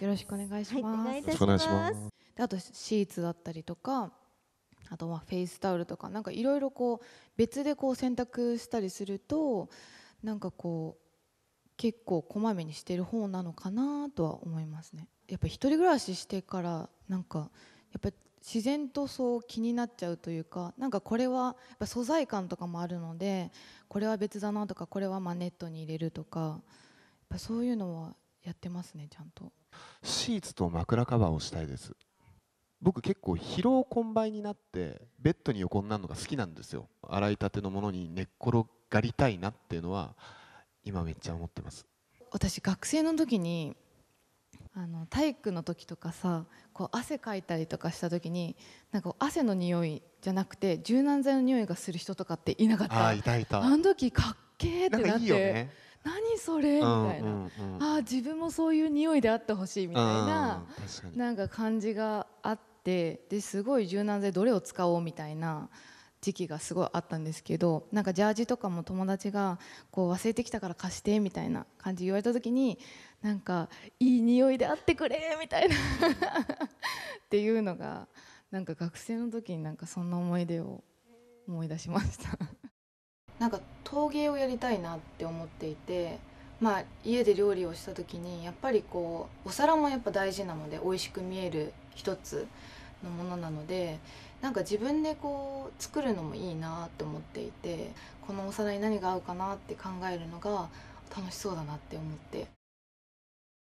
よろしくお願いします、はい、お願いしますあとシーツだったりとかあとはフェイスタオルとかなんかいろいろこう別でこう洗濯したりするとなんかこう結構こまめにしてる方なのかなとは思いますねやっぱ一人暮らししてからなんかやっぱ自然とそう気になっちゃうというかなんかこれはやっぱ素材感とかもあるのでこれは別だなとかこれはまネットに入れるとかやっぱそういうのはやってますねちゃんとシーツと枕カバーをしたいです僕結構疲労困憊になってベッドに横になるのが好きなんですよ洗いたてのものに寝っ転がりたいなっていうのは今めっちゃ思ってます私学生の時にあの体育の時とかさこう汗かいたりとかした時になんか汗の匂いじゃなくて柔軟剤の匂いがする人とかっていなかったあいたいたあの時かっけーってなっていいよね何それみたいな、うんうんうん、ああ自分もそういう匂いであってほしいみたいななんか感じがあってですごい柔軟剤どれを使おうみたいな時期がすごいあったんですけどなんかジャージとかも友達がこう忘れてきたから貸してみたいな感じ言われた時になんかいい匂いであってくれみたいな っていうのがなんか学生の時になんかそんな思い出を思い出しましたなんか陶芸をやりたいなって思っていて、まあ、家で料理をした時にやっぱりこうお皿もやっぱ大事なので美味しく見える一つのものなのでなんか自分でこう作るのもいいなって思っていてこのお皿に何が合うかなって考えるのが楽しそうだなって思って